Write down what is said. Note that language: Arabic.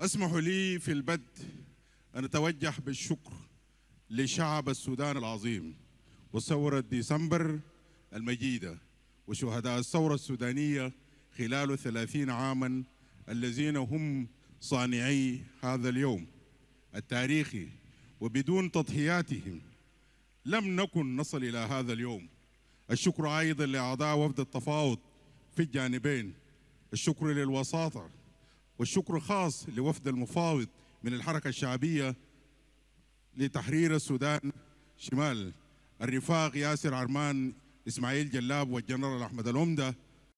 اسمحوا لي في البدء أن أتوجه بالشكر لشعب السودان العظيم وثورة ديسمبر المجيدة وشهداء الثورة السودانية خلال ثلاثين عاما الذين هم صانعي هذا اليوم التاريخي وبدون تضحياتهم لم نكن نصل إلى هذا اليوم الشكر أيضا لأعضاء وفد التفاوض في الجانبين الشكر للوساطة والشكر الخاص لوفد المفاوض من الحركة الشعبية لتحرير السودان شمال الرفاق ياسر عرمان إسماعيل جلاب والجنرال أحمد الأمده